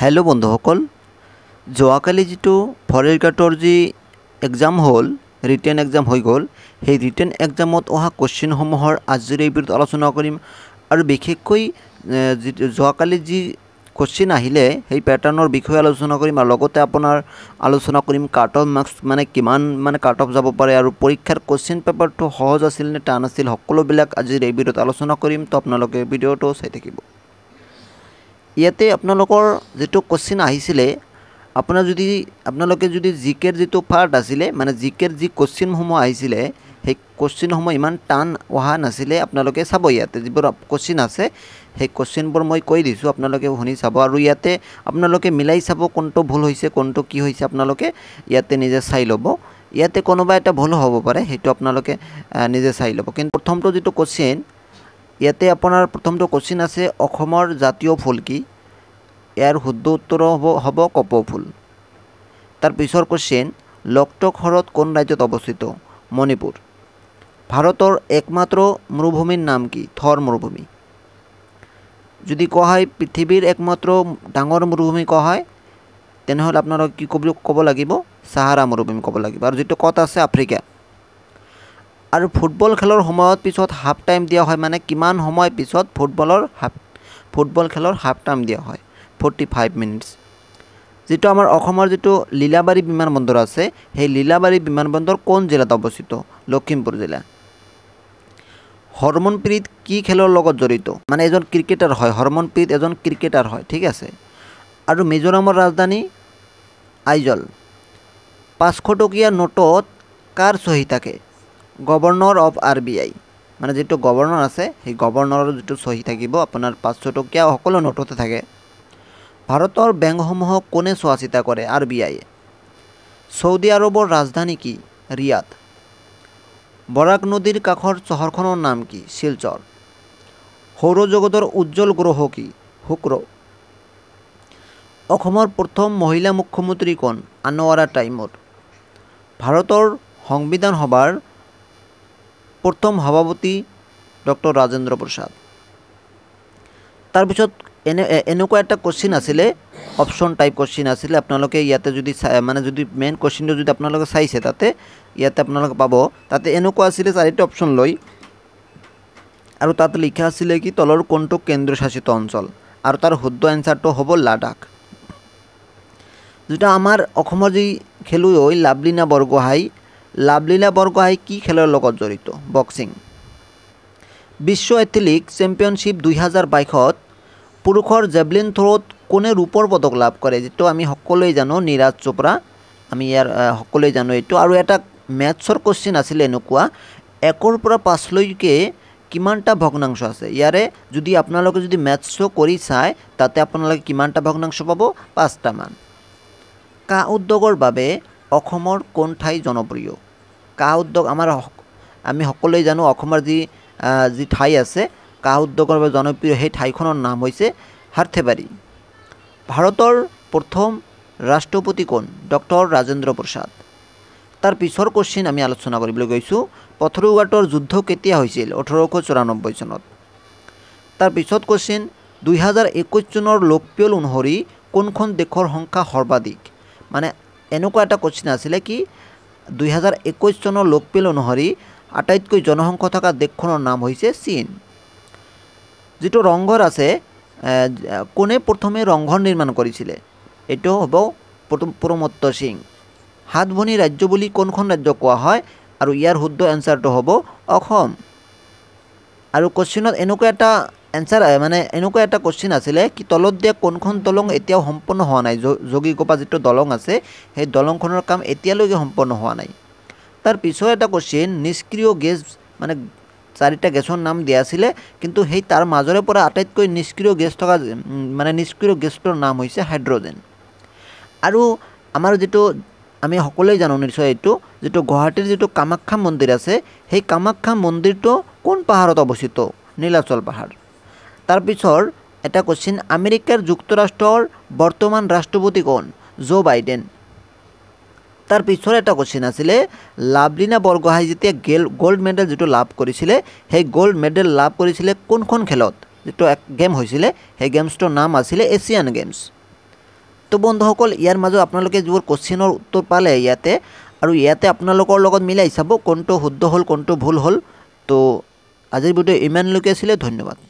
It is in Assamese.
হেল্ল' বন্ধুসকল যোৱাকালি যিটো ফৰেষ্ট গাৰ্ডৰ যি এক্সাম হ'ল ৰিটেন এক্সাম হৈ গ'ল সেই ৰিটেন এক্সামত অহা কুৱেশ্যনসমূহৰ আজিৰ এই বিৰুদ্ধে আলোচনা কৰিম আৰু বিশেষকৈ যি যোৱাকালি যি কুৱেশ্যন আহিলে সেই পেটাৰ্ণৰ বিষয়ে আলোচনা কৰিম আৰু লগতে আপোনাৰ আলোচনা কৰিম কাট অফ মাৰ্কছ মানে কিমান মানে কাট অফ যাব পাৰে আৰু পৰীক্ষাৰ কুৱেশ্যন পেপাৰটো সহজ আছিল নে টান আছিল সকলোবিলাক আজিৰ এই আলোচনা কৰিম তো আপোনালোকে ভিডিঅ'টো চাই থাকিব ইয়াতে আপোনালোকৰ যিটো কুৱেশ্যন আহিছিলে আপোনাৰ যদি আপোনালোকে যদি জি কেৰ যিটো পাৰ্ট আছিলে মানে জি কেৰ যি কুৱেশ্যনসমূহ আহিছিলে সেই কুৱেশ্যনসমূহ ইমান টান অহা নাছিলে আপোনালোকে চাব ইয়াতে যিবোৰ কুৱেশ্যন আছে সেই কুৱেশ্যনবোৰ মই কৈ দিছোঁ আপোনালোকে শুনি চাব আৰু ইয়াতে আপোনালোকে মিলাই চাব কোনটো ভুল হৈছে কোনটো কি হৈছে আপোনালোকে ইয়াতে নিজে চাই ল'ব ইয়াতে কোনোবা এটা ভুল হ'ব পাৰে সেইটো আপোনালোকে নিজে চাই ল'ব কিন্তু প্ৰথমটো যিটো কুৱেশ্যন ইয়াতে আপোনাৰ প্ৰথমটো কুৱেশ্যন আছে অসমৰ জাতীয় ফুল কি ইয়াৰ শুদ্ধ উত্তৰ হ'ব হ'ব কপৌ ফুল তাৰ পিছৰ কুৱেশ্যন লকটক হ্ৰদ কোন ৰাজ্যত অৱস্থিত মণিপুৰ ভাৰতৰ একমাত্ৰ মৰুভূমিৰ নাম কি থৰ মৰুভূমি যদি কোৱা হয় পৃথিৱীৰ একমাত্ৰ ডাঙৰ মৰুভূমি কোৱা হয় তেনেহ'লে আপোনালোকে কি ক'ব ক'ব লাগিব চাহাৰা মৰুভূমি ক'ব লাগিব আৰু যিটো ক'ত আছে আফ্ৰিকা আৰু ফুটবল খেলৰ সময়ত পিছত হাফ টাইম দিয়া হয় মানে কিমান সময় পিছত ফুটবলৰ হাফ ফুটবল খেলৰ হাফ টাইম দিয়া হয় ফৰ্টি ফাইভ মিনিটছ যিটো আমাৰ অসমৰ যিটো লীলাবাৰী বিমানবন্দৰ আছে সেই লীলাবাৰী বিমানবন্দৰ কোন জিলাত অৱস্থিত লখিমপুৰ জিলা হৰমনপ্ৰীত কি খেলৰ লগত জড়িত মানে এজন ক্ৰিকেটাৰ হয় হৰমনপ্ৰীত এজন ক্ৰিকেটাৰ হয় ঠিক আছে আৰু মিজোৰামৰ ৰাজধানী আইজল পাঁচশ টকীয়া নোটত কাৰ চহী থাকে governor of R B I মানে যিটো গভৰ্ণৰ আছে সেই গভৰ্ণৰৰ যিটো চহী থাকিব আপোনাৰ পাঁচশ টকীয়া সকলো নোটতে থাকে ভাৰতৰ বেংকসমূহক কোনে চোৱা চিতা কৰে আৰ বি আইয়ে চৌদি আৰবৰ ৰাজধানী কি ৰিয়াদ বৰাক নদীৰ কাষৰ চহৰখনৰ নাম কি শিলচৰ সৌৰজগতৰ উজ্জ্বল গ্ৰহ কি শুক্ৰ অসমৰ প্ৰথম মহিলা মুখ্যমন্ত্ৰী কোন আনোৱাৰা টাইমৰ ভাৰতৰ সংবিধান সভাৰ প্ৰথম সভাপতি ডক্টৰ ৰাজেন্দ্ৰ প্ৰসাদ তাৰপিছত এনে এনেকুৱা এটা কুৱেশ্যন আছিলে অপশ্যন টাইপ কুৱেশ্যন আছিলে আপোনালোকে ইয়াতে যদি চাই মানে যদি মেইন কুৱেশ্যনটো যদি আপোনালোকে চাইছে তাতে ইয়াতে আপোনালোকে পাব তাতে এনেকুৱা আছিলে চাৰিটা অপশ্যন লৈ আৰু তাত লিখা আছিলে কি তলৰ কোনটো কেন্দ্ৰশাসিত অঞ্চল আৰু তাৰ শুদ্ধ এনচাৰটো হ'ব লাডাখ যিটো আমাৰ অসমৰ যি খেলুৱৈ হৈ লাভলীনা বৰগোহাঁই লাভলীনা বৰগোহাঁই কি খেলৰ লগত জড়িত বক্সিং বিশ্ব এথলিক চেম্পিয়নশ্বিপ দুহেজাৰ বাইছত পুৰুষৰ জেভলিন থ্ৰ'ত কোনে ৰূপৰ পদক লাভ কৰে যিটো আমি সকলোৱে জানো নীৰাজ চোপ্ৰা আমি ইয়াৰ সকলোৱে জানো এইটো আৰু এটা মেথছৰ কুৱেশ্যন আছিলে এনেকুৱা একৰ পৰা পাঁচলৈকে কিমানটা ভগ্নাংশ আছে ইয়াৰে যদি আপোনালোকে যদি মেথছ শ্ব' কৰি চায় তাতে আপোনালোকে কিমানটা ভগ্নাংশ পাব পাঁচটামান কাহ উদ্যোগৰ বাবে অসমৰ কোন ঠাই জনপ্ৰিয় কাহ উদ্যোগ আমাৰ আমি সকলোৱে জানো অসমৰ যি যি ঠাই আছে কাহ উদ্যোগৰ বাবে জনপ্ৰিয় সেই ঠাইখনৰ নাম হৈছে সাৰ্থেবাৰী ভাৰতৰ প্ৰথম ৰাষ্ট্ৰপতি কোন ডক্টৰ ৰাজেন্দ্ৰ প্ৰসাদ তাৰ পিছৰ কুৱেশ্যন আমি আলোচনা কৰিবলৈ গৈছোঁ পথৰুঘাটৰ যুদ্ধ কেতিয়া হৈছিল ওঠৰশ চৌৰানব্বৈ চনত তাৰ পিছত কৈছিল দুহেজাৰ একৈছ চনৰ লোকপিয়ল অনুসৰি কোনখন দেশৰ সংখ্যা সৰ্বাধিক মানে এনেকুৱা এটা কুৱেশ্যন আছিলে কি দুই হাজার একৈছ চনৰ লোকপিল অনুসৰি আটাইতকৈ জনসংখ্যা থকা দেশখনৰ নাম হৈছে চীন যিটো ৰংঘৰ আছে কোনে প্ৰথমে ৰংঘৰ নিৰ্মাণ কৰিছিলে এইটো হ'ব প্ৰমত্ত সিং সাত ভনী ৰাজ্য বুলি কোনখন ৰাজ্য কোৱা হয় আৰু ইয়াৰ শুদ্ধ এনচাৰটো হ'ব অসম আৰু কুৱেশ্যনত এনেকুৱা এটা এনচাৰ মানে এনেকুৱা এটা কুৱেশ্যন আছিলে কি তলত দিয়া কোনখন দলং এতিয়াও সম্পূৰ্ণ হোৱা নাই যোগী গোপা যিটো দলং আছে সেই দলংখনৰ কাম এতিয়ালৈকে সম্পূৰ্ণ হোৱা নাই তাৰ পিছৰ এটা কুৱেশ্যন নিষ্ক্ৰিয় গেছ মানে চাৰিটা গেছৰ নাম দিয়া আছিলে কিন্তু সেই তাৰ মাজৰে পৰা আটাইতকৈ নিষ্ক্ৰিয় গেছ থকা মানে নিষ্ক্ৰিয় গেছটোৰ নাম হৈছে হাইড্ৰজেন আৰু আমাৰ যিটো আমি সকলোৱে জানো নিশ্চয় এইটো যিটো গুৱাহাটীৰ যিটো কামাখ্যা মন্দিৰ আছে সেই কামাখ্যা মন্দিৰটো কোন পাহাৰত অৱস্থিত নীলাচল পাহাৰ তাৰ পিছৰ এটা কুৱেশ্যন আমেৰিকাৰ যুক্তৰাষ্ট্ৰৰ বৰ্তমান ৰাষ্ট্ৰপতি কোন জো বাইডেন তাৰ পিছৰ এটা কুৱেশ্যন আছিলে লাভলিনা বৰগোহাঁই যেতিয়া গেল গ'ল্ড মেডেল যিটো লাভ কৰিছিলে সেই গ'ল্ড মেডেল লাভ কৰিছিলে কোনখন খেলত যিটো এক গেম হৈছিলে সেই গেমছটোৰ নাম আছিলে এছিয়ান গেমছ তো বন্ধুসকল ইয়াৰ মাজত আপোনালোকে যিবোৰ কুৱেশ্যনৰ উত্তৰ পালে ইয়াতে আৰু ইয়াতে আপোনালোকৰ লগত মিলাই চাব কোনটো শুদ্ধ হ'ল কোনটো ভুল হ'ল তো আজিৰ ভিডিঅ' ইমানলৈকে আছিলে ধন্যবাদ